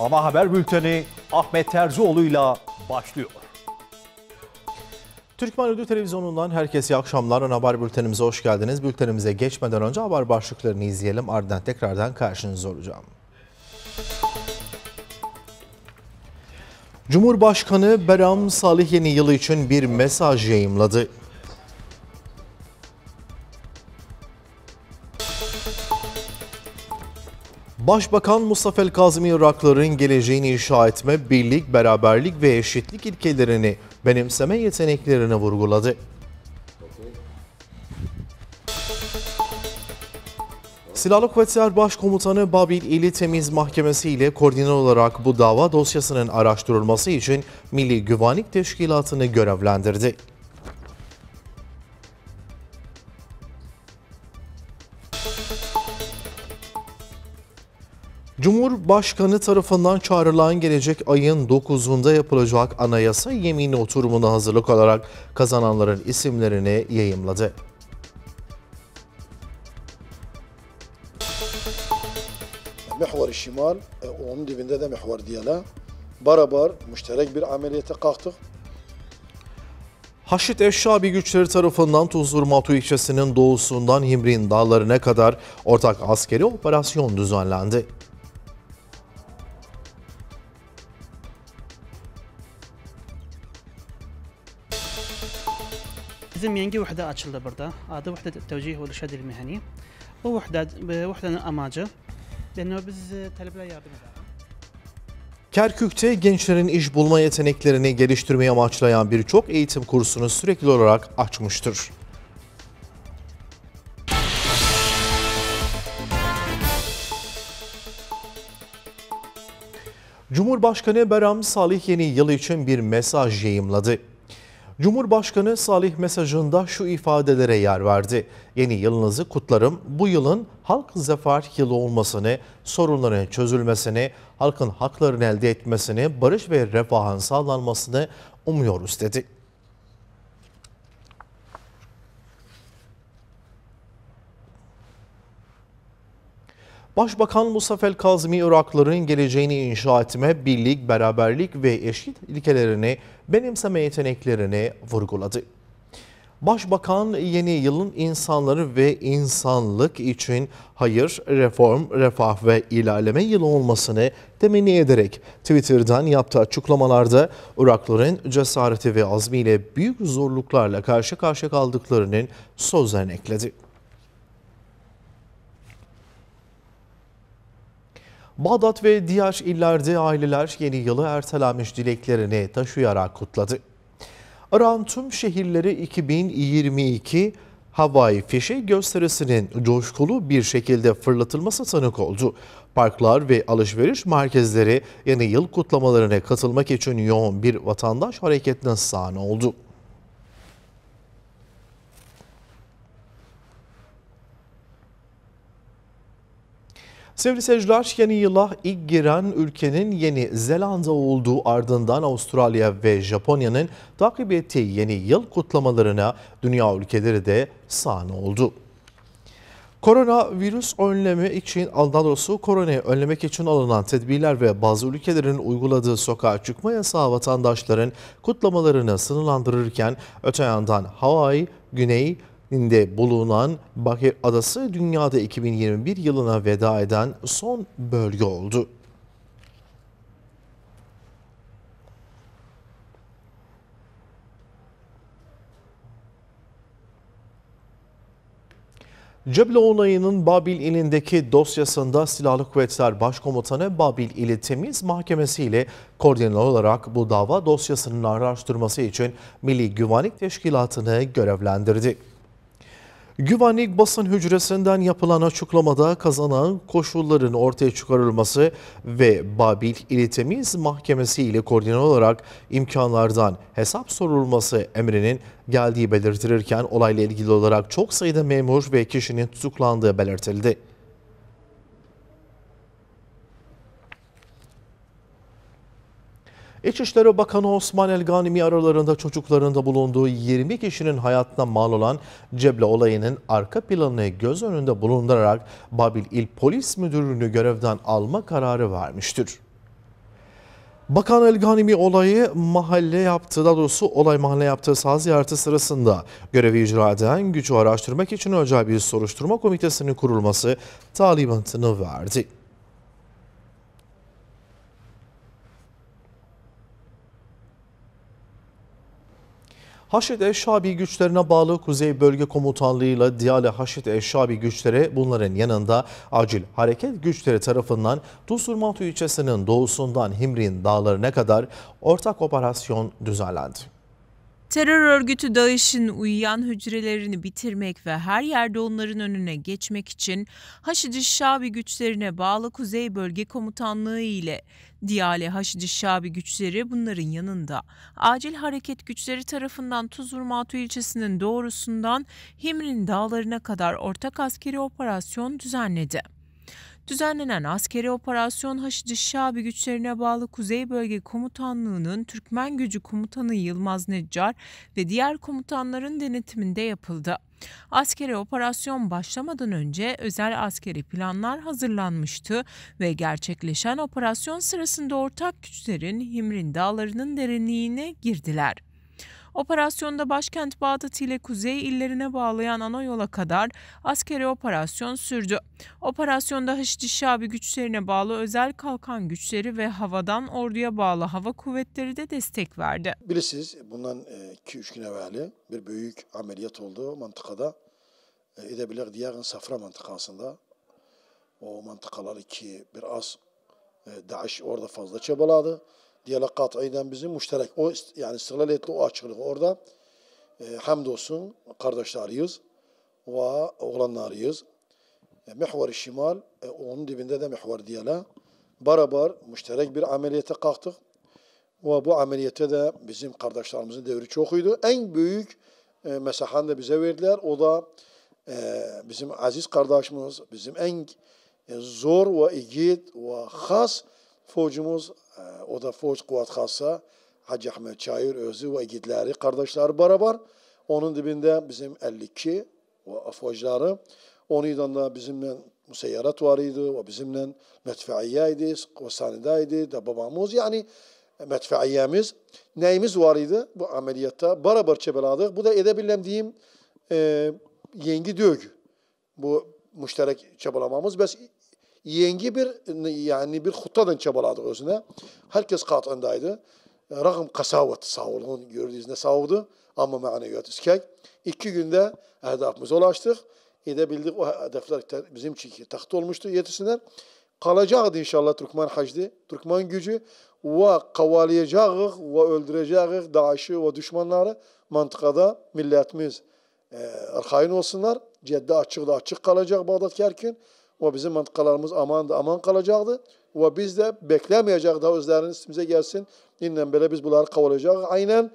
Ama haber bülteni Ahmet Terzioğlu'yla başlıyor. Türkmen Radyo Televizyonu'ndan herkese iyi akşamlar. Ön haber bültenimize hoş geldiniz. Bültenimize geçmeden önce haber başlıklarını izleyelim. Ardından tekrardan karşınızda olacağım. Cumhurbaşkanı Beram Salih yeni yılı için bir mesaj yayımladı. Başbakan Mustafa El Kazmi Irakların geleceğini inşa etme, birlik, beraberlik ve eşitlik ilkelerini benimseme yeteneklerini vurguladı. Silahlı Kuvvetler Başkomutanı Babil İli Temiz Mahkemesi ile koordine olarak bu dava dosyasının araştırılması için Milli Güvenlik Teşkilatı'nı görevlendirdi. Cumhurbaşkanı tarafından çağrılan gelecek ayın 9'unda yapılacak anayasa yemini oturumuna hazırlık olarak kazananların isimlerini yayımladı. Mehvar Şimal, e, onun dibinde de Mehvar Diyala. Barabar müşterek bir ameliyete kalktık. Haşit Eşşabi güçleri tarafından Tuzlurmatu ilçesinin doğusundan Himrin dağlarına kadar ortak askeri operasyon düzenlendi. Bizim yeni vəhdət açıldı burada. Adı Vəhdət Təvcih və İrşad Məhəni. Bu vəhdət e, vəhdənin amacı Denno biz e, tələbələrə yardım edirik. Kerkük'te gençlerin iş bulma yeteneklerini geliştirmeye amaçlayan birçok eğitim kursunu sürekli olarak açmıştır. Cumhurbaşkanı Beram Salih yeni yıl için bir mesaj yayımladı. Cumhurbaşkanı Salih mesajında şu ifadelere yer verdi. Yeni yılınızı kutlarım. Bu yılın halk zafer yılı olmasını, sorunların çözülmesini, halkın haklarını elde etmesini, barış ve refahın sağlanmasını umuyoruz dedi. Başbakan Mustafa El Kazmi Irakların geleceğini inşa etme, birlik, beraberlik ve eşit ilkelerini benimseme yeteneklerini vurguladı. Başbakan yeni yılın insanları ve insanlık için hayır, reform, refah ve ilerleme yılı olmasını temenni ederek Twitter'dan yaptığı açıklamalarda Irakların cesareti ve azmiyle büyük zorluklarla karşı karşıya kaldıklarının sözlerini ekledi. Bağdat ve diğer illerde aileler yeni yılı ertelenmiş dileklerini taşıyarak kutladı. Aran tüm şehirleri 2022 havai fişe gösterisinin coşkulu bir şekilde fırlatılması tanık oldu. Parklar ve alışveriş merkezleri yeni yıl kutlamalarına katılmak için yoğun bir vatandaş hareketine sahne oldu. Sevgili seyirciler yeni yıla ilk giren ülkenin Yeni Zelanda olduğu ardından Avustralya ve Japonya'nın takip ettiği yeni yıl kutlamalarına dünya ülkeleri de sahne oldu. Koronavirüs önlemi için, daha doğrusu koronayı önlemek için alınan tedbirler ve bazı ülkelerin uyguladığı sokağa çıkma yasağı vatandaşların kutlamalarını sınırlandırırken öte yandan Hawaii, Güney, de bulunan Bahir Adası dünyada 2021 yılına veda eden son bölge oldu. Ceblo onayının Babil ilindeki dosyasında Silahlı Kuvvetler Başkomutanı Babil ili Temiz mahkemesiyle ile koordineli olarak bu dava dosyasının araştırması için Milli Güvenlik Teşkilatı'nı görevlendirdi. Güvenlik basın hücresinden yapılan açıklamada kazanan koşulların ortaya çıkarılması ve Babil İletemiz Mahkemesi ile koordine olarak imkanlardan hesap sorulması emrinin geldiği belirtilirken olayla ilgili olarak çok sayıda memur ve kişinin tutuklandığı belirtildi. İçişleri Bakanı Osman El Ganimi aralarında çocuklarında bulunduğu 20 kişinin hayatına mal olan Cebla olayının arka planını göz önünde bulundurarak Babil İl Polis Müdürlüğü'nü görevden alma kararı vermiştir. Bakan El Ganimi olayı mahalle yaptığı, daha doğrusu olay mahalle yaptığı sağ ziyareti sırasında görevi icra eden gücü araştırmak için özel bir soruşturma komitesinin kurulması talimatını verdi. Haşit Eşşabi güçlerine bağlı Kuzey Bölge Komutanlığı'yla Diyale Haşit Eşşabi güçleri bunların yanında acil hareket güçleri tarafından Tusurmatu ilçesinin doğusundan Himrin dağlarına kadar ortak operasyon düzenlendi. Terör örgütü DAEŞ'in uyuyan hücrelerini bitirmek ve her yerde onların önüne geçmek için Haşidi Şabi güçlerine bağlı Kuzey Bölge Komutanlığı ile Diyale Haşidi Şabi güçleri bunların yanında. Acil hareket güçleri tarafından Tuzurmatu ilçesinin doğrusundan Himrin dağlarına kadar ortak askeri operasyon düzenledi. Düzenlenen askeri operasyon Haşici Şabi güçlerine bağlı Kuzey Bölge Komutanlığı'nın Türkmen Gücü Komutanı Yılmaz Neccar ve diğer komutanların denetiminde yapıldı. Askeri operasyon başlamadan önce özel askeri planlar hazırlanmıştı ve gerçekleşen operasyon sırasında ortak güçlerin Himrin dağlarının derinliğine girdiler. Operasyonda başkent Bağdat ile kuzey illerine bağlayan ana yola kadar askeri operasyon sürdü. Operasyonda Haçlı Şabi güçlerine bağlı özel kalkan güçleri ve havadan orduya bağlı hava kuvvetleri de destek verdi. Bilirsiniz bundan 2-3 e, gün evveli bir büyük ameliyat oldu mantıkada. Edebilir Diyarın Safra mantıkasında. O mantıkalar ki biraz e, Daesh orada fazla çabaladı diyele kat'iden bizim müşterek. O yani istiklal etti o açıklık. Orada e, hamdolsun kardeşleriyiz ve oğlanlarıyız. E, e mehvar şimal, e, onun dibinde de mehvar diyele. Barabar müşterek bir ameliyete kalktık. Ve bu ameliyete de bizim kardeşlerimizin devri çokuydu. En büyük e, mesahanı da bize verdiler. O da e, bizim aziz kardeşimiz, bizim en e, zor ve igid ve has focumuz ee, o da Foç Kuvat Hassa, Hacı Ahmet Çayır özü ve egidleri, kardeşleri beraber. Onun dibinde bizim 52 ve afvacları. Onuydan da bizimle museyyarat var idi ve bizimle medfaiyeydi, kvasanideydi de babamız. Yani medfaiyemiz, neyimiz var idi bu ameliyatta. Beraber çebeladık. Bu da edebilmediğim e, yengi dögü. Bu müşterek çabalamamız. Biz Yengi bir yani bir huttadan çabaladı özüne. Herkes katındaydı. Rağım kasavet sağolun gördüğünüz ne sağoldu ama maneviyat iskek. İki günde hedefimize ulaştık. Edebildik o hedefler bizim için taht olmuştu yetisinden. Kalacaktı inşallah Türkmen hacdi, Türkmen gücü ve kavalayacağız ve öldüreceğiz Daesh'i ve düşmanları mantıkada milletimiz e, arxain olsunlar. Cedde açıkta açık kalacak Bağdat Kerkin. O bizim mantıkalarımız aman da aman kalacaktı. Ve biz de beklemeyecek daha özlerin üstümüze gelsin. İnden böyle biz bunları kavuracağız. Aynen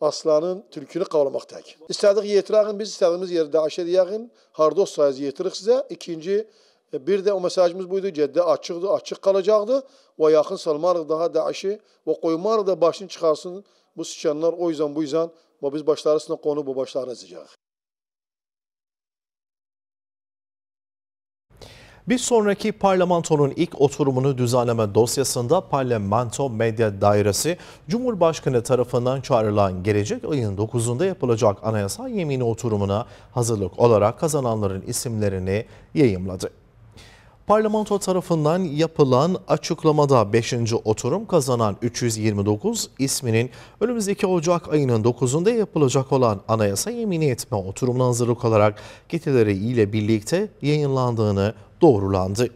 aslanın türkünü tülkünü kavlamaktak. İstedik yetirakın biz istediğimiz yerde aşırı yakın. Hardos sayız yetirik size. İkinci e, bir de o mesajımız buydu. Cedde açıktı, açık kalacaktı. Ve yakın salmarık daha Daesh'i ve koymarık da başını çıkarsın. Bu sıçanlar o yüzden bu yüzden ve biz başlarısına konu bu başlarına sıcak. Bir sonraki parlamentonun ilk oturumunu düzenleme dosyasında Parlamento Medya Dairesi Cumhurbaşkanı tarafından çağrılan gelecek ayın 9'unda yapılacak anayasal yemini oturumuna hazırlık olarak kazananların isimlerini yayımladı. Parlamento tarafından yapılan açıklamada 5. oturum kazanan 329 isminin önümüzdeki Ocak ayının 9'unda yapılacak olan anayasa yemini etme oturumuna hazırlık olarak getirileri ile birlikte yayınlandığını doğrulandı.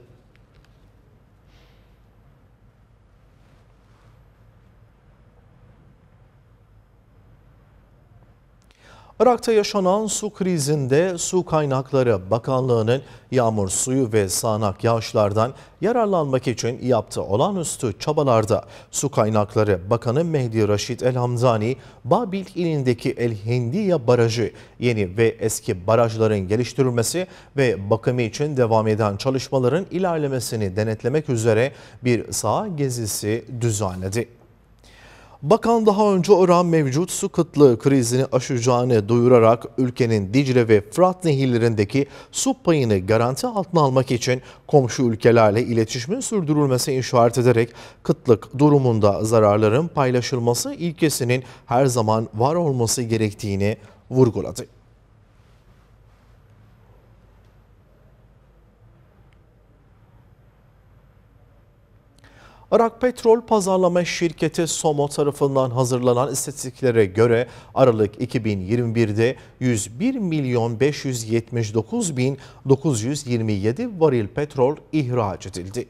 Irak'ta yaşanan su krizinde Su Kaynakları Bakanlığı'nın yağmur suyu ve sağanak yağışlardan yararlanmak için yaptığı olağanüstü çabalarda Su Kaynakları Bakanı Mehdi Raşit El Hamzani, Babil ilindeki El Hindiya Barajı yeni ve eski barajların geliştirilmesi ve bakımı için devam eden çalışmaların ilerlemesini denetlemek üzere bir saha gezisi düzenledi. Bakan daha önce Iran mevcut su kıtlığı krizini aşacağını duyurarak ülkenin Dicle ve Fırat nehirlerindeki su payını garanti altına almak için komşu ülkelerle iletişimin sürdürülmesi işaret ederek kıtlık durumunda zararların paylaşılması ilkesinin her zaman var olması gerektiğini vurguladı. Irak Petrol Pazarlama Şirketi SOMO tarafından hazırlanan istatistiklere göre Aralık 2021'de 101 milyon 579 bin 927 varil petrol ihraç edildi.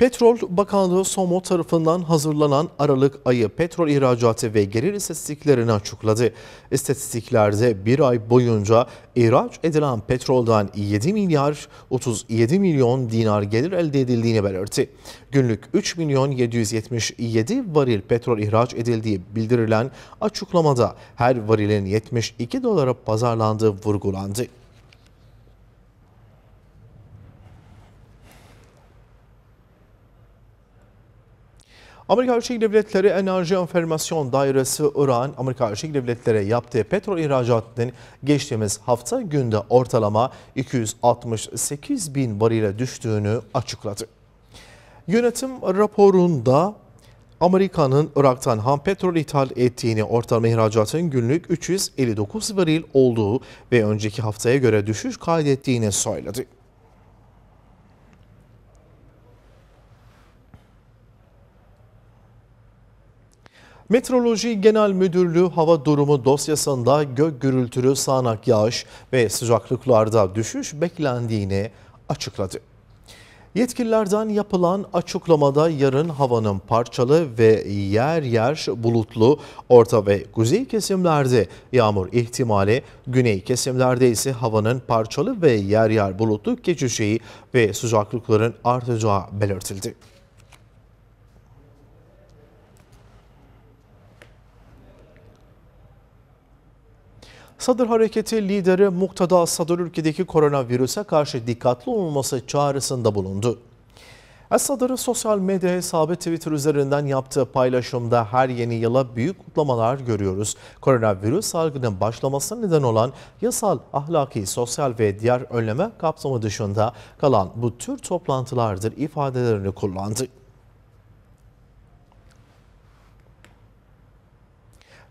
Petrol Bakanlığı SOMO tarafından hazırlanan Aralık ayı petrol ihracatı ve gelir istatistiklerini açıkladı. İstatistiklerde bir ay boyunca ihraç edilen petroldan 7 milyar 37 milyon dinar gelir elde edildiğini belirtti. Günlük 3 milyon 777 varil petrol ihraç edildiği bildirilen açıklamada her varilin 72 dolara pazarlandığı vurgulandı. Amerika Birleşik Devletleri Enerji Enformasyon Dairesi Irak'ın Amerika Birleşik Devletleri'ne yaptığı petrol ihracatının geçtiğimiz hafta günde ortalama 268 bin varile düştüğünü açıkladı. Yönetim raporunda Amerika'nın Irak'tan ham petrol ithal ettiğini ortalama ihracatın günlük 359 varil olduğu ve önceki haftaya göre düşüş kaydettiğini söyledi. Metroloji Genel Müdürlüğü hava durumu dosyasında gök gürültülü sağanak yağış ve sıcaklıklarda düşüş beklendiğini açıkladı. Yetkililerden yapılan açıklamada yarın havanın parçalı ve yer yer bulutlu orta ve kuzey kesimlerde yağmur ihtimali, güney kesimlerde ise havanın parçalı ve yer yer bulutlu geçeceği ve sıcaklıkların artacağı belirtildi. Sadır Hareketi lideri Muktada Sadır ülkedeki koronavirüse karşı dikkatli olması çağrısında bulundu. Esadır'ı sosyal medya hesabı Twitter üzerinden yaptığı paylaşımda her yeni yıla büyük kutlamalar görüyoruz. Koronavirüs salgının başlamasına neden olan yasal, ahlaki, sosyal ve diğer önleme kapsamı dışında kalan bu tür toplantılardır ifadelerini kullandı.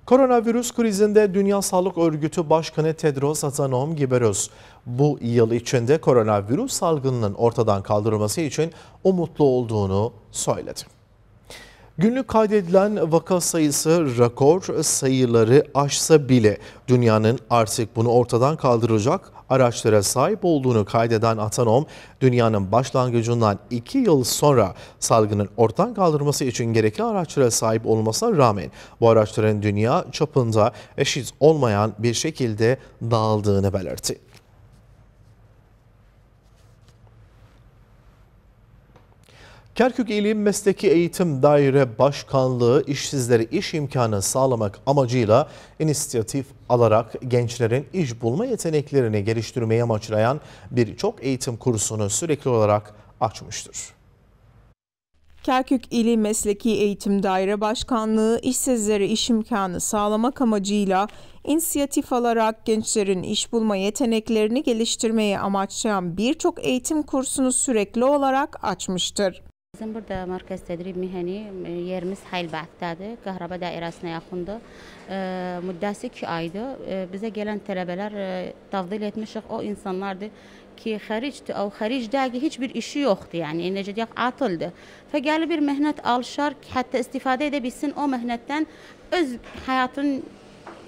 Koronavirüs krizinde Dünya Sağlık Örgütü Başkanı Tedros Adhanom Ghebreyesus bu yıl içinde koronavirüs salgınının ortadan kaldırılması için umutlu olduğunu söyledi. Günlük kaydedilen vaka sayısı rekor sayıları aşsa bile dünyanın artık bunu ortadan kaldıracak araçlara sahip olduğunu kaydeden Atanom, dünyanın başlangıcından 2 yıl sonra salgının ortadan kaldırması için gerekli araçlara sahip olmasına rağmen bu araçların dünya çapında eşit olmayan bir şekilde dağıldığını belirtti. Kerkük İlim Mesleki Eğitim Daire Başkanlığı işsizlere iş imkanı sağlamak amacıyla inisiyatif alarak gençlerin iş bulma yeteneklerini geliştirmeye amaçlayan birçok eğitim kursunu sürekli olarak açmıştır. Kerkük İli Mesleki Eğitim Daire Başkanlığı işsizlere iş imkanı sağlamak amacıyla inisiyatif alarak gençlerin iş bulma yeteneklerini geliştirmeye amaçlayan birçok eğitim kursunu sürekli olarak açmıştır. Bizim burada markaz tədrib mehəni e, yerimiz Haylbaxtdadır, Qahraba dairəsinə yaxındır. E, müddəsi 2 aydır. E, bizə gələn tələbələr e, tavdil etmişik. O insanlardır ki, xəricdir, o xəricdəki heç bir işi yoxdur, yəni necə deyək, atıldı. Və gəlir bir məhnət alışar ki, hətta istifadə edə bilsin o məhnətdən öz həyatının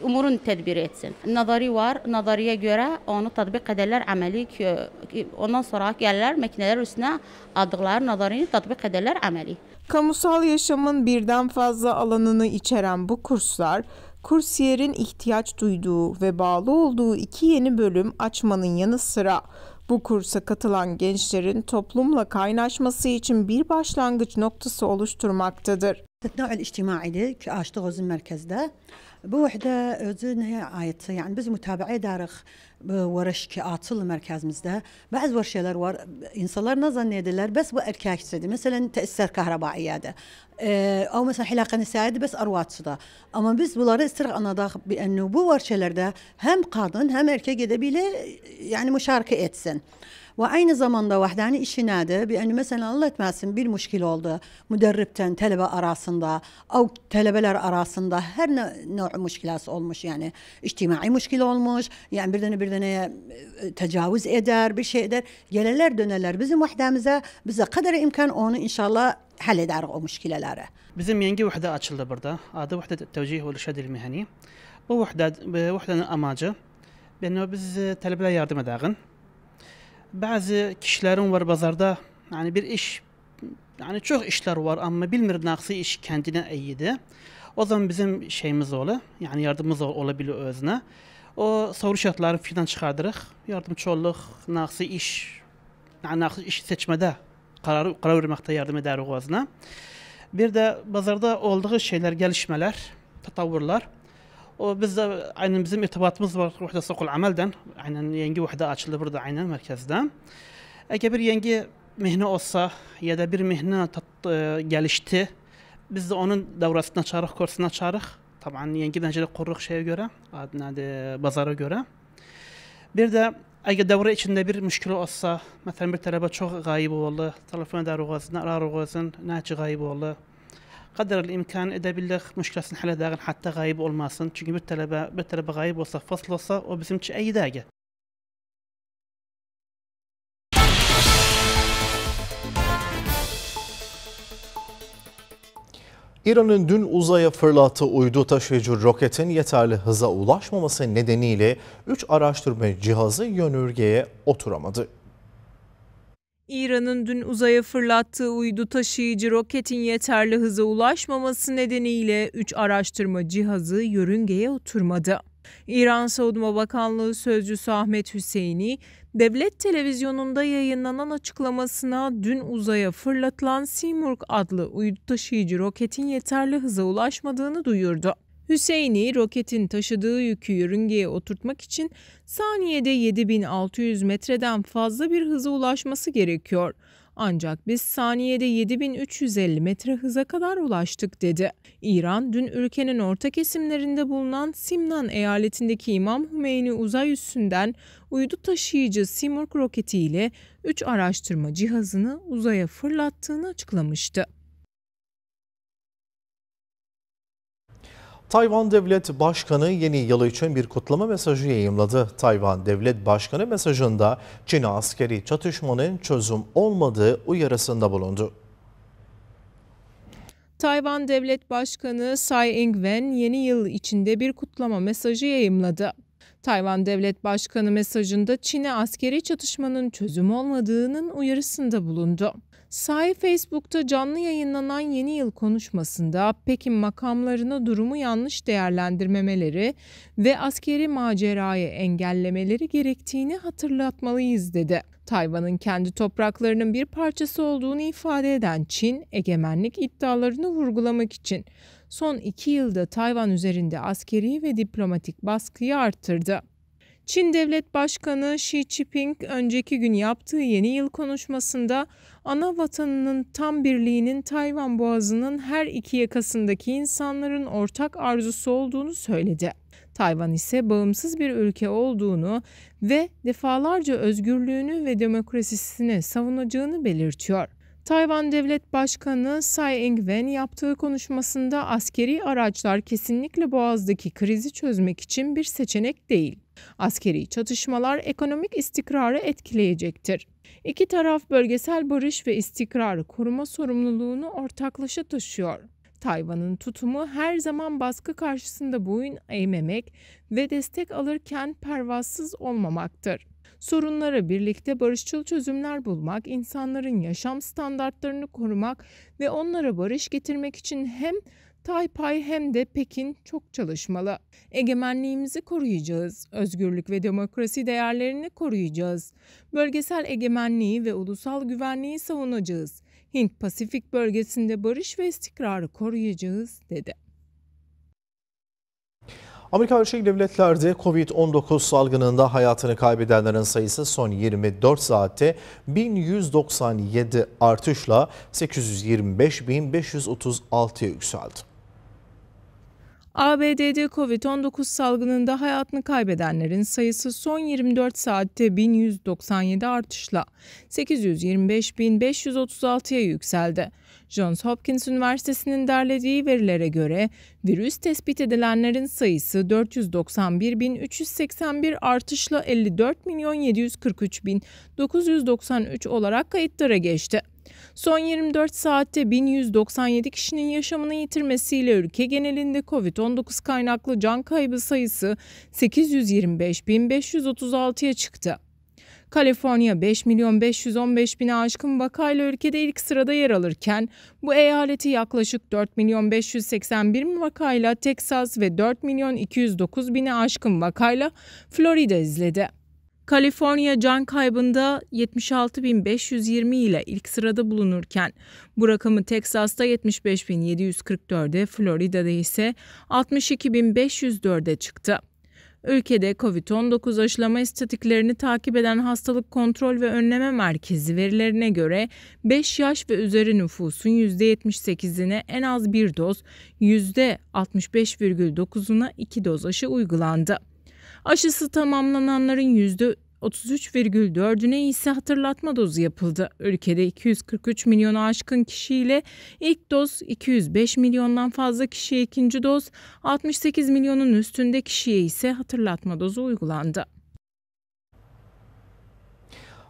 umurun tedbir etsin. Nazari var, nazariye göre onu tatbik ederler ameli ki ondan sonra gelirler makineler üstüne aldıkları nazarını tatbik ederler ameli. Kamusal yaşamın birden fazla alanını içeren bu kurslar kursiyerin ihtiyaç duyduğu ve bağlı olduğu iki yeni bölüm açmanın yanı sıra bu kursa katılan gençlerin toplumla kaynaşması için bir başlangıç noktası oluşturmaktadır. İstisna el İçtimai'di ki açtık özün merkezde. Bu vəxdə özünə aidsə, yəni biz mütabiə edərik vərəşki atıl mərkəzimizdə. Bəzi vərşələr var. İnsanlar nə zann edirlər? Bəs bu erkəksədir. Məsələn, təsir kəhrəbaiyyədir. او مثلا حلاقه نسائيه بس اروات صدا اما biz bunları sırf anadaq بانه bu vərşələrdə həm qadın, həm erkək edə bilə, yəni müşarikə etsin. Ve aynı zamanda vahdani işi nedir? Bir yani mesela Allah etmesin bir müşkil oldu. Müderripten talebe arasında, av talebeler arasında her ne növ müşkilası olmuş yani. İçtimai müşkil olmuş. Yani bir tane bir tane e, tecavüz eder, bir şey eder. Geleler dönerler bizim vahdamıza. Bize kadar imkan onu inşallah halleder o müşkileleri. Bizim yeni vahda açıldı burada. Adı Vahdet Tevcih ve Rüşadil Mihani. Bu vahdet, vahdenin amacı, yani biz e, talebeler yardım ederiz bazı kişilerin var bazarda, yani bir iş, yani çok işler var, ama bilmir hansı iş kendine eyidi. O zaman bizim şeyimiz ola, yani yardımımız olabilir özne O soru şərtləri fikirdən çıxardırıq. Yardımçı oluruq, hansı iş, yəni hansı iş seçmede karar qərar verməkdə yardım edərik özne Bir de bazarda olduğu şeyler gelişmeler, tatavvurlar bizda aynan bizim irtibatimiz bor ruhda soqul amaldan aynan yangi vahda ochildi burada aynan markazda agar bir yangi mehna olsa ya da bir mehna e, gelişti biz de onun davrasına çağırıq kursuna çağırıq taban hani yangi necədə qururuq şeye göre adı bazara göre bir de eğer devre içinde bir müşkül olsa mesela bir tələbə çok gayib oldu telefon darığı olsun ararığı olsun nəçi gayib oldu kadar imkan edebilir müşkilesini hale dağın hatta gayip olmasın. Çünkü bir talebe, bir talebe gayip olsa, fasıl olsa o bizim için iyi dergi. İran'ın dün uzaya fırlattığı uydu taşıyıcı roketin yeterli hıza ulaşmaması nedeniyle 3 araştırma cihazı yönürgeye oturamadı. İran'ın dün uzaya fırlattığı uydu taşıyıcı roketin yeterli hıza ulaşmaması nedeniyle 3 araştırma cihazı yörüngeye oturmadı. İran Savunma Bakanlığı Sözcüsü Ahmet Hüseyin'i devlet televizyonunda yayınlanan açıklamasına dün uzaya fırlatılan Simurg adlı uydu taşıyıcı roketin yeterli hıza ulaşmadığını duyurdu. Hüseyin'i roketin taşıdığı yükü yörüngeye oturtmak için saniyede 7600 metreden fazla bir hıza ulaşması gerekiyor. Ancak biz saniyede 7350 metre hıza kadar ulaştık dedi. İran dün ülkenin orta kesimlerinde bulunan Simnan eyaletindeki İmam Hümeyni uzay üssünden uydu taşıyıcı Simurg roketiyle 3 araştırma cihazını uzaya fırlattığını açıklamıştı. Tayvan Devlet Başkanı yeni yılı için bir kutlama mesajı yayımladı. Tayvan Devlet Başkanı mesajında Çin'e askeri çatışmanın çözüm olmadığı uyarısında bulundu. Tayvan Devlet Başkanı Tsai Ing-wen yeni yıl içinde bir kutlama mesajı yayımladı. Tayvan Devlet Başkanı mesajında Çin'e askeri çatışmanın çözüm olmadığının uyarısında bulundu. Sahi Facebook'ta canlı yayınlanan yeni yıl konuşmasında Pekin makamlarına durumu yanlış değerlendirmemeleri ve askeri macerayı engellemeleri gerektiğini hatırlatmalıyız dedi. Tayvan'ın kendi topraklarının bir parçası olduğunu ifade eden Çin, egemenlik iddialarını vurgulamak için son iki yılda Tayvan üzerinde askeri ve diplomatik baskıyı arttırdı. Çin Devlet Başkanı Xi Jinping önceki gün yaptığı yeni yıl konuşmasında ana vatanının tam birliğinin Tayvan Boğazı'nın her iki yakasındaki insanların ortak arzusu olduğunu söyledi. Tayvan ise bağımsız bir ülke olduğunu ve defalarca özgürlüğünü ve demokrasisini savunacağını belirtiyor. Tayvan Devlet Başkanı Tsai Ing-wen yaptığı konuşmasında askeri araçlar kesinlikle Boğaz'daki krizi çözmek için bir seçenek değil. Askeri çatışmalar ekonomik istikrarı etkileyecektir. İki taraf bölgesel barış ve istikrarı koruma sorumluluğunu ortaklaşa taşıyor. Tayvan'ın tutumu her zaman baskı karşısında boyun eğmemek ve destek alırken pervasız olmamaktır. Sorunlara birlikte barışçıl çözümler bulmak, insanların yaşam standartlarını korumak ve onlara barış getirmek için hem Taypay hem de Pekin çok çalışmalı. Egemenliğimizi koruyacağız, özgürlük ve demokrasi değerlerini koruyacağız. Bölgesel egemenliği ve ulusal güvenliği savunacağız. Hint Pasifik bölgesinde barış ve istikrarı koruyacağız dedi. Amerika Birleşik Devletleri'de Covid-19 salgınında hayatını kaybedenlerin sayısı son 24 saatte 1197 artışla 825.536'ya yükseldi. ABD'de COVID-19 salgınında hayatını kaybedenlerin sayısı son 24 saatte 1197 artışla 825.536'ya yükseldi. Johns Hopkins Üniversitesi'nin derlediği verilere göre virüs tespit edilenlerin sayısı 491.381 artışla 54.743.993 olarak kayıtlara geçti. Son 24 saatte 1197 kişinin yaşamını yitirmesiyle ülke genelinde COVID-19 kaynaklı can kaybı sayısı 825.536'ya çıktı. Kaliforniya 5 milyon 515 bine aşkın vakayla ülkede ilk sırada yer alırken bu eyaleti yaklaşık 4 milyon 581 bin vakayla Teksas ve 4 milyon 209 bine aşkın vakayla Florida izledi. Kaliforniya can kaybında 76.520 ile ilk sırada bulunurken bu rakamı Teksas'ta 75.744'e, Florida'da ise 62.504'e çıktı. Ülkede COVID-19 aşılama istatiklerini takip eden Hastalık Kontrol ve Önleme Merkezi verilerine göre 5 yaş ve üzeri nüfusun %78'ine en az bir doz, %65,9'una 2 doz aşı uygulandı. Aşısı tamamlananların 33,4'üne ise hatırlatma dozu yapıldı. Ülkede 243 milyonu aşkın kişiyle ilk doz, 205 milyondan fazla kişiye ikinci doz, 68 milyonun üstünde kişiye ise hatırlatma dozu uygulandı.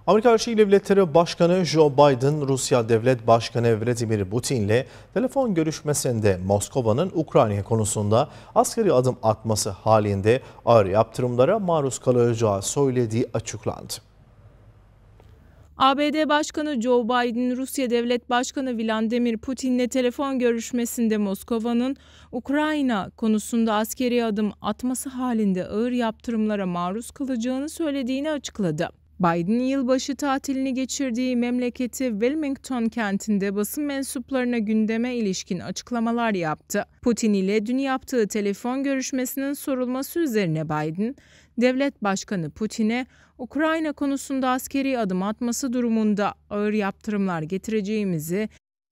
Amerika Birleşik Devletleri Başkanı Joe Biden, Rusya Devlet Başkanı Vladimir Putin ile telefon görüşmesinde Moskova'nın Ukrayna konusunda askeri adım atması halinde ağır yaptırımlara maruz kalacağı söylediği açıklandı. ABD Başkanı Joe Biden, Rusya Devlet Başkanı Vladimir Putin'le telefon görüşmesinde Moskova'nın Ukrayna konusunda askeri adım atması halinde ağır yaptırımlara maruz kalacağını söylediğini açıkladı. Biden yılbaşı tatilini geçirdiği memleketi Wilmington kentinde basın mensuplarına gündeme ilişkin açıklamalar yaptı. Putin ile dün yaptığı telefon görüşmesinin sorulması üzerine Biden, devlet başkanı Putin'e Ukrayna konusunda askeri adım atması durumunda ağır yaptırımlar getireceğimizi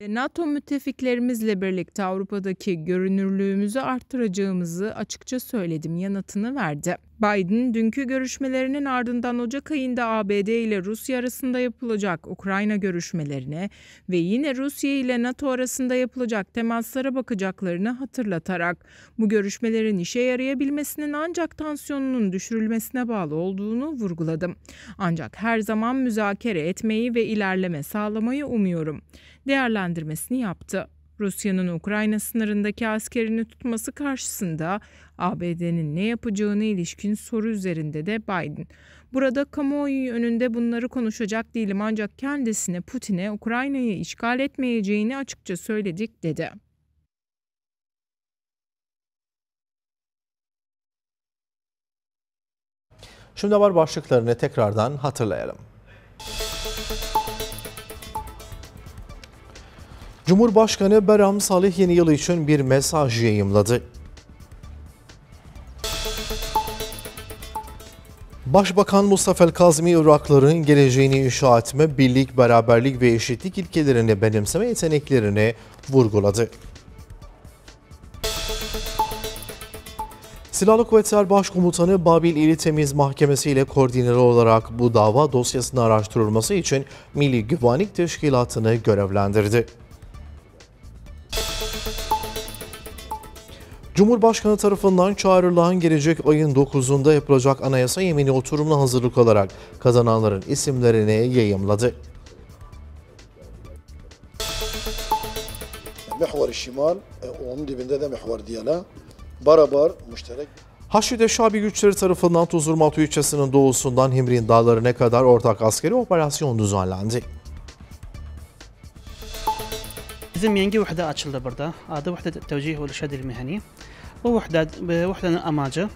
NATO müttefiklerimizle birlikte Avrupa'daki görünürlüğümüzü arttıracağımızı açıkça söyledim yanıtını verdi. Biden dünkü görüşmelerinin ardından Ocak ayında ABD ile Rusya arasında yapılacak Ukrayna görüşmelerine ve yine Rusya ile NATO arasında yapılacak temaslara bakacaklarını hatırlatarak bu görüşmelerin işe yarayabilmesinin ancak tansiyonunun düşürülmesine bağlı olduğunu vurguladı. Ancak her zaman müzakere etmeyi ve ilerleme sağlamayı umuyorum. Değerlendirmesini yaptı. Rusya'nın Ukrayna sınırındaki askerini tutması karşısında ABD'nin ne yapacağını ilişkin soru üzerinde de Biden. Burada kamuoyu önünde bunları konuşacak değilim ancak kendisine Putin'e Ukrayna'yı işgal etmeyeceğini açıkça söyledik dedi. Şimdi var başlıklarını tekrardan hatırlayalım. Cumhurbaşkanı Beram Salih yeni yıl için bir mesaj yayımladı. Başbakan Mustafa Kazmi Irakların geleceğini inşa etme, birlik, beraberlik ve eşitlik ilkelerini benimseme yeteneklerini vurguladı. Silahlı Kuvvetler Başkomutanı Babil İli Temiz Mahkemesi ile koordineli olarak bu dava dosyasını araştırılması için Milli Güvenlik Teşkilatı'nı görevlendirdi. Cumhurbaşkanı tarafından çağrılan gelecek ayın 9'unda yapılacak anayasa yemini oturumuna hazırlık olarak kazananların isimlerini yayımladı. Mehvar Şimal, e, onun dibinde de Mehvar Diyala. Barabar, müşterek. Haşide Şabi güçleri tarafından Tuzurmatu ilçesinin doğusundan Himrin dağlarına kadar ortak askeri operasyon düzenlendi. Bizim yenge vahde açıldı burada. Adı Vahde Tevcih ve İrşad Mehani. Bu vəhdət vəhdənin amacı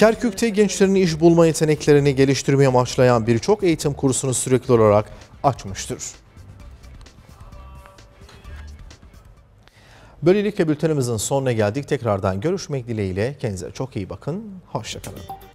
Kerkük'te e, gençlerin iş bulma yeteneklerini geliştirmeye amaçlayan birçok eğitim kursunu sürekli olarak açmıştır. Böylelikle bültenimizin sonuna geldik. Tekrardan görüşmek dileğiyle. Kendinize çok iyi bakın. Hoşçakalın.